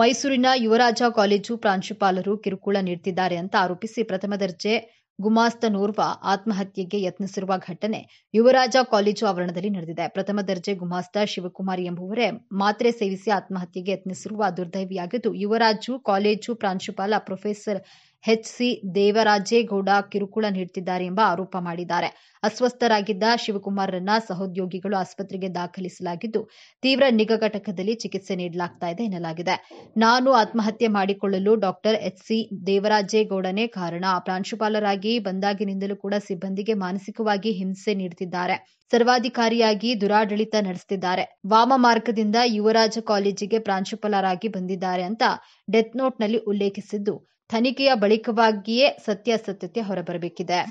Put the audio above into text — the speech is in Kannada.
ಮೈಸೂರಿನ ಯುವರಾಜ ಕಾಲೇಜು ಪ್ರಾಂಶುಪಾಲರು ಕಿರುಕುಳ ನೀಡುತ್ತಿದ್ದಾರೆ ಅಂತ ಆರೋಪಿಸಿ ಪ್ರಥಮ ದರ್ಜೆ ಗುಮಾಸ್ತನೋರ್ವ ಆತ್ಮಹತ್ಯೆಗೆ ಯತ್ನಿಸಿರುವ ಘಟನೆ ಯುವರಾಜ ಕಾಲೇಜು ಆವರಣದಲ್ಲಿ ನಡೆದಿದೆ ಪ್ರಥಮ ದರ್ಜೆ ಗುಮಾಸ್ತ ಶಿವಕುಮಾರ್ ಎಂಬುವರೇ ಮಾತ್ರೆ ಸೇವಿಸಿ ಆತ್ಮಹತ್ಯೆಗೆ ಯತ್ನಿಸಿರುವ ದುರ್ದೈವಿಯಾಗಿದ್ದು ಯುವರಾಜು ಕಾಲೇಜು ಪ್ರಾಂಶುಪಾಲ ಪ್ರೊಫೆಸರ್ ಎಚ್ ಸಿ ದೇವರಾಜೇಗೌಡ ಕಿರುಕುಳ ನೀಡುತ್ತಿದ್ದಾರೆ ಎಂಬ ಆರೋಪ ಮಾಡಿದ್ದಾರೆ ಅಸ್ವಸ್ಥರಾಗಿದ್ದ ಶಿವಕುಮಾರ್ರನ್ನ ಸಹೋದ್ಯೋಗಿಗಳು ಆಸ್ಪತ್ರೆಗೆ ದಾಖಲಿಸಲಾಗಿದ್ದು ತೀವ್ರ ನಿಗಾ ಘಟಕದಲ್ಲಿ ಚಿಕಿತ್ಸೆ ನೀಡಲಾಗ್ತಾ ಇದೆ ಎನ್ನಲಾಗಿದೆ ನಾನು ಆತ್ಮಹತ್ಯೆ ಮಾಡಿಕೊಳ್ಳಲು ಡಾಕ್ಟರ್ ಎಚ್ ಸಿ ದೇವರಾಜೇಗೌಡನೇ ಕಾರಣ ಪ್ರಾಂಶುಪಾಲರಾಗಿ ಬಂದಾಗಿನಿಂದಲೂ ಕೂಡ ಸಿಬ್ಬಂದಿಗೆ ಮಾನಸಿಕವಾಗಿ ಹಿಂಸೆ ನೀಡುತ್ತಿದ್ದಾರೆ ಸರ್ವಾಧಿಕಾರಿಯಾಗಿ ದುರಾಡಳಿತ ನಡೆಸುತ್ತಿದ್ದಾರೆ ವಾಮ ಮಾರ್ಗದಿಂದ ಯುವರಾಜ ಕಾಲೇಜಿಗೆ ಪ್ರಾಂಶುಪಾಲರಾಗಿ ಬಂದಿದ್ದಾರೆ ಅಂತ ಡೆತ್ ನೋಟ್ನಲ್ಲಿ ಉಲ್ಲೇಖಿಸಿದ್ದು ತನಿಖೆಯ ಬಳಿಕವಾಗಿಯೇ ಸತ್ಯಾಸತ್ಯತೆ ಹೊರಬರಬೇಕಿದೆ